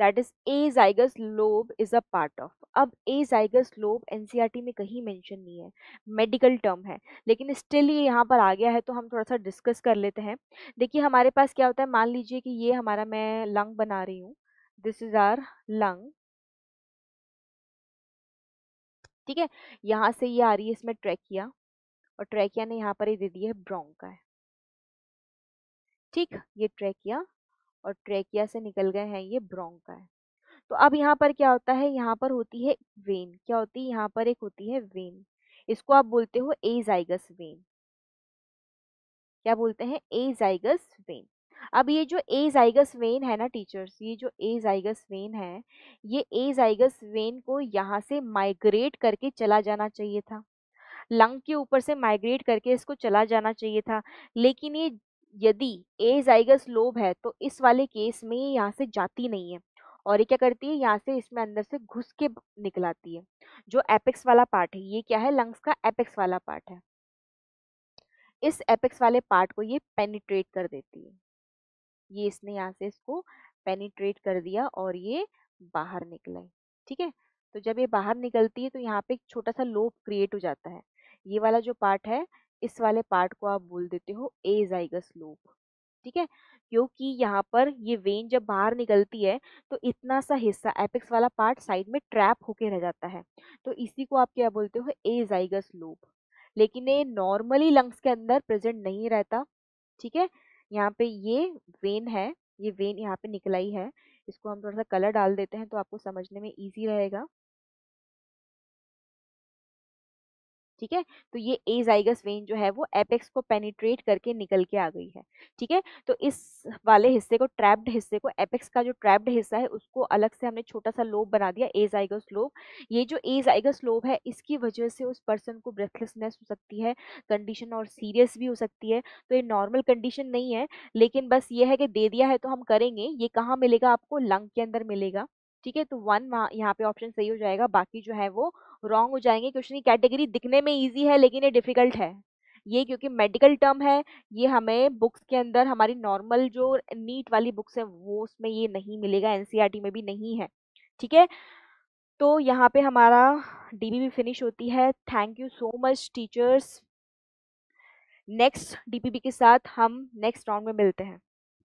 that is azygos lobe is a part of अब azygos lobe NCERT में कहीं mention नहीं है मेडिकल टर्म है लेकिन स्टिल ये यहाँ पर आ गया है तो हम थोड़ा सा डिस्कस कर लेते हैं देखिए हमारे पास क्या होता है मान लीजिए कि ये हमारा मैं लंग बना रही हूँ दिस इज आर लंग ठीक है यहाँ से ये आ रही है इसमें ट्रैकिया और ट्रैकिया ने यहाँ पर ये दे दी है ब्रोंका है ठीक ये ट्रैकिया और ट्रेकिया से निकल गए हैं ये ब्रोंका है तो अब यहाँ पर क्या होता है यहाँ पर होती है वेन क्या होती है यहाँ पर एक होती है वेन इसको आप बोलते हो एजाइगस वेन क्या बोलते हैं एजाइगस वेन अब ये जो एजाइगस वेन है ना टीचर्स ये जो एजाइगस वेन है ये एजाइगस वेन को यहाँ से माइग्रेट करके चला जाना चाहिए था लंग के ऊपर से माइग्रेट करके इसको चला जाना चाहिए था लेकिन ये यदि ए जाइगस लोब है तो इस वाले केस में ये यहाँ से जाती नहीं है और ये क्या करती है यहाँ से इसमें अंदर से घुस के निकल आती है जो एपेक्स वाला पार्ट है ये क्या है लंग्स का एपेक्स वाला पार्ट है इस एपेक्स वाले पार्ट को ये पेनिट्रेट कर देती है ये इसने यहाँ से इसको पेनिट्रेट कर दिया और ये बाहर निकला ठीक है तो जब ये बाहर निकलती है तो यहाँ पे एक छोटा सा लोब क्रिएट हो जाता है ये वाला जो पार्ट है इस वाले पार्ट को आप बोल देते हो ए जाइगस लूप ठीक है क्योंकि यहाँ पर ये वेन जब बाहर निकलती है तो इतना सा हिस्सा एपेक्स वाला पार्ट साइड में ट्रैप होके रह जाता है तो इसी को आप क्या बोलते हो ए जाइगस लूप लेकिन ये नॉर्मली लंग्स के अंदर प्रेजेंट नहीं रहता ठीक है यहाँ पे ये वेन है ये वेन यहाँ पे निकलाई है इसको हम थोड़ा सा कलर डाल देते हैं तो आपको समझने में ईजी रहेगा ठीक है तो ये ए जाइगस वेन जो है वो एपेक्स को पेनिट्रेट करके निकल के आ गई है ठीक है तो इस वाले हिस्से को ट्रैप्ड हिस्से को एपेक्स का जो ट्रैप्ड हिस्सा है उसको अलग से हमने छोटा सा लोब बना दिया ए जाइगस लोब ये जो ए जाइगस लोब है इसकी वजह से उस पर्सन को ब्रेथलेसनेस हो सकती है कंडीशन और सीरियस भी हो सकती है तो ये नॉर्मल कंडीशन नहीं है लेकिन बस ये है कि दे दिया है तो हम करेंगे ये कहाँ मिलेगा आपको लंग के अंदर मिलेगा ठीक है तो वन यहाँ पे ऑप्शन सही हो जाएगा बाकी जो है वो रॉन्ग हो जाएंगे क्वेश्चन की कैटेगरी दिखने में ईजी है लेकिन ये डिफिकल्ट है ये क्योंकि मेडिकल टर्म है ये हमें बुक्स के अंदर हमारी नॉर्मल जो नीट वाली बुक्स है वो उसमें ये नहीं मिलेगा एनसीईआरटी e में भी नहीं है ठीक है तो यहाँ पे हमारा डी भी फिनिश होती है thank you so much teachers next DPB के साथ हम नेक्स्ट राउंड में मिलते हैं